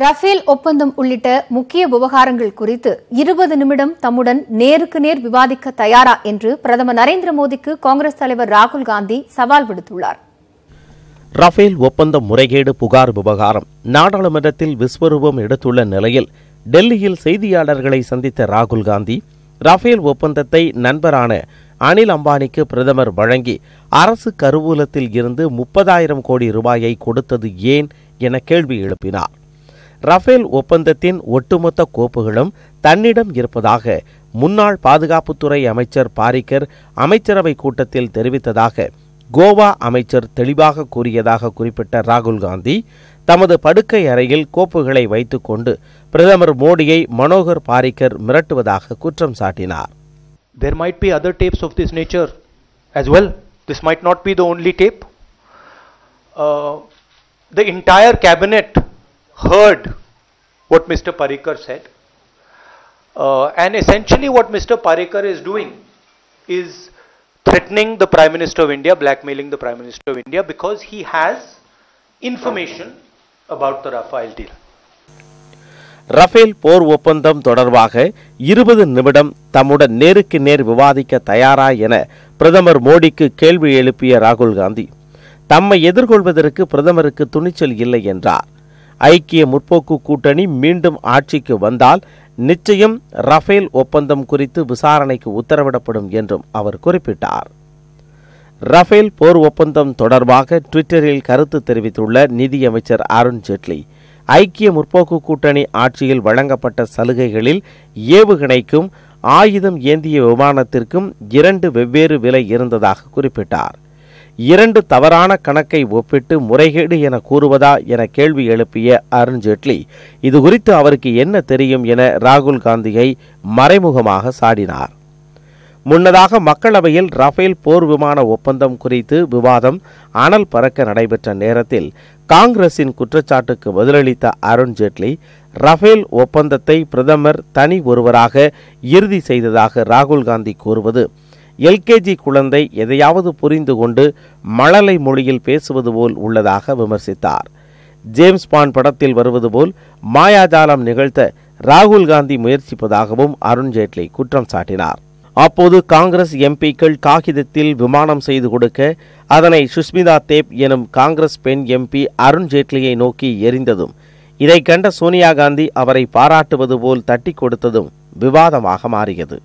Rafale ஒப்பந்தம் உள்ளிட்ட முக்கிய விவகாரங்கள் குறித்து இருபது நிமிடம் தம்முடன் நேருக்கு நேர் விவாதிக்க தயாரா என்று பிரதமர் நரேந்திர மோடிக்கு காங்கிரஸ் தலைவர் ராகுல் காந்தி சவால் விடுத்துள்ளார் ரஃபேல் ஒப்பந்த முறைகேடு புகார் விவகாரம் நாடாளுமன்றத்தில் விஸ்வரூபம் எடுத்துள்ள நிலையில் டெல்லியில் செய்தியாளர்களை சந்தித்த ராகுல் காந்தி ரஃபேல் ஒப்பந்தத்தை நண்பரான அனில் அம்பானிக்கு பிரதமர் வழங்கி அரசு கருவூலத்தில் இருந்து முப்பதாயிரம் கோடி ரூபாயை கொடுத்தது ஏன் என கேள்வி எழுப்பினார் ரஃபேல் ஒப்பந்தத்தின் ஒட்டுமொத்த கோப்புகளும் தன்னிடம் இருப்பதாக முன்னாள் பாதுகாப்புத்துறை அமைச்சர் பாரிக்கர் அமைச்சரவை கூட்டத்தில் தெரிவித்ததாக கோவா அமைச்சர் தெளிவாக கூறியதாக குறிப்பிட்ட ராகுல் காந்தி தமது படுக்கை அறையில் கோப்புகளை வைத்துக்கொண்டு பிரதமர் மோடியை மனோகர் பாரிக்கர் மிரட்டுவதாக குற்றம் சாட்டினார் there might be other tapes of this nature as well this might not be the only tape. Uh, the cabinet heard what Mr. Parikar said. Uh, and essentially, what Mr. Parikar is doing is threatening the Prime Minister of India, blackmailing the Prime Minister of India because he has information about the Rafael deal. Rafale போர் ஒப்பந்தம் தொடர்பாக இருபது நிமிடம் தம்முடன் நேருக்கு நேர் விவாதிக்க தயாரா என பிரதமர் மோடிக்கு கேள்வி எழுப்பிய ராகுல் காந்தி தம்மை எதிர்கொள்வதற்கு பிரதமருக்கு துணிச்சல் இல்லை என்றார் ஐக்கிய முற்போக்கு கூட்டணி மீண்டும் ஆட்சிக்கு வந்தால் நிச்சயம் ரஃபேல் ஒப்பந்தம் குறித்து விசாரணைக்கு உத்தரவிடப்படும் என்றும் அவர் குறிப்பிட்டார் ரஃபேல் போர் ஒப்பந்தம் தொடர்பாக ட்விட்டரில் கருத்து தெரிவித்துள்ள நிதியமைச்சர் அருண் ஜேட்லி ஐக்கிய முற்போக்கு கூட்டணி ஆட்சியில் வழங்கப்பட்ட சலுகைகளில் ஏவுகணைக்கும் ஆயுதம் ஏந்திய விமானத்திற்கும் இரண்டு வெவ்வேறு விலை இருந்ததாக குறிப்பிட்டார் இரண்டு தவறான கணக்கை ஒப்பிட்டு முறைகேடு என கூறுவதா என கேள்வி எழுப்பிய அருண்ஜேட்லி இது குறித்து அவருக்கு என்ன தெரியும் என ராகுல் காந்தியை மறைமுகமாக சாடினார் முன்னதாக மக்களவையில் ரஃபேல் போர் விமான ஒப்பந்தம் குறித்து விவாதம் அனல் பறக்க நடைபெற்ற நேரத்தில் காங்கிரசின் குற்றச்சாட்டுக்கு பதிலளித்த அருண்ஜேட்லி ரஃபேல் ஒப்பந்தத்தை பிரதமர் தனி ஒருவராக இறுதி செய்ததாக ராகுல் காந்தி கூறுவது எல்கேஜி குழந்தை எதையாவது புரிந்து கொண்டு மழலை மொழியில் பேசுவது போல் உள்ளதாக விமர்சித்தார் ஜேம்ஸ் பான் படத்தில் வருவது போல் மாயாஜாலம் நிகழ்த்த ராகுல் காந்தி முயற்சிப்பதாகவும் அருண்ஜேட்லி குற்றம் சாட்டினார் அப்போது காங்கிரஸ் எம்பிக்கள் காகிதத்தில் விமானம் செய்து கொடுக்க அதனை சுஷ்மிதா தேப் எனும் காங்கிரஸ் பெண் எம்பி அருண்ஜேட்லியை நோக்கி எரிந்ததும் இதை கண்ட சோனியா காந்தி அவரை பாராட்டுவது போல் தட்டி கொடுத்ததும் விவாதமாக மாறியது